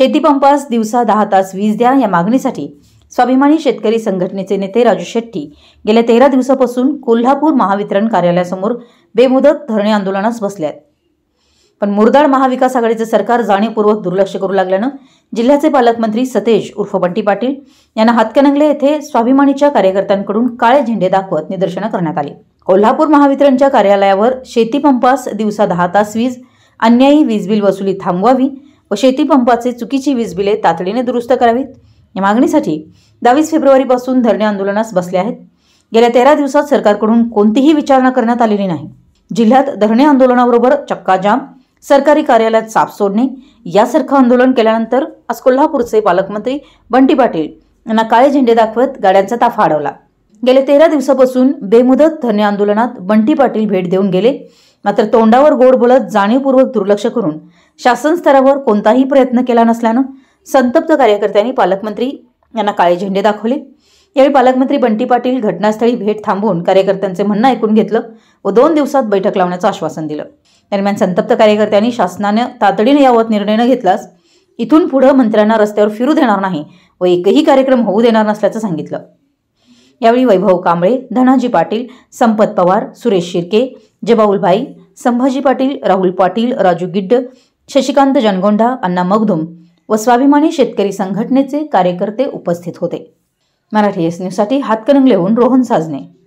शेतीपंपास दिवसा दहा तास वीज द्या या मागणीसाठी स्वाभिमानी शेतकरी संघटनेचे नेते राजू शेट्टी गेल्या तेरा दिवसापासून कोल्हापूर महावितरण कार्यालयासमोर बेमुदत धरणे आंदोलनास बसल्यात पण मुरदाड महाविकास आघाडीचे सरकार जाणीवपूर्वक दुर्लक्ष करू लागल्यानं जिल्ह्याचे पालकमंत्री सतेज उर्फ बंटी पाटील यांना हातकणंगले येथे स्वाभिमानीच्या कार्यकर्त्यांकडून काळे झेंडे दाखवत निदर्शनं करण्यात आली कोल्हापूर महावितरणच्या कार्यालयावर शेतीपंपास दिवसा दहा तास वीज अन्यायी वीज बिल वसुली थांबवावी व शेतीपंपाचे चुकीची वीज बिले तातडीने दुरुस्त करावीत या मागणीसाठी दहावीस फेब्रुवारीपासून धरणे आंदोलनास बसले आहेत गेल्या तेरा दिवसात सरकारकडून कोणतीही विचारणा करण्यात आलेली नाही जिल्ह्यात धरणे आंदोलनाबरोबर चक्काजाम सरकारी कार्यालयात साप सोडणे यासारखं आंदोलन केल्यानंतर आज कोल्हापूरचे पालकमंत्री बंटी पाटील यांना काळे झेंडे दाखवत गाड्यांचा ताफा अडवला गेले तेरा दिवसापासून बेमुदत धरणे आंदोलनात बंटी पाटील भेट देऊन गेले मात्र तोंडावर गोड बोलत जाणीवपूर्वक दुर्लक्ष करून शासन स्तरावर कोणताही प्रयत्न केला नसल्यानं संतप्त कार्यकर्त्यांनी पालकमंत्री यांना काळे झेंडे दाखवले यावेळी पालकमंत्री बंटी पाटील घटनास्थळी भेट थांबवून कार्यकर्त्यांचे म्हणणं ऐकून घेतलं व दोन दिवसात बैठक लावण्याचं आश्वासन दिलं दरम्यान संतप्त कार्यकर्त्यांनी शासनानं तातडीने यावत निर्णय न घेतलास इथून पुढे मंत्र्यांना रस्त्यावर फिरू देणार नाही व एकही कार्यक्रम होऊ देणार नसल्याचं सांगितलं यावेळी वैभव कांबळे धनाजी पाटील संपत पवार सुरेश शिर्के जबाऊल भाई संभाजी पाटील राहुल पाटील राजू गिड्ड शशिकांत जनगोंडा अण्णा मगदुम व स्वाभिमानी शेतकरी संघटनेचे कार्यकर्ते उपस्थित होते मराठी एस न्यूजसाठी हातकणंगलेहून रोहन साजने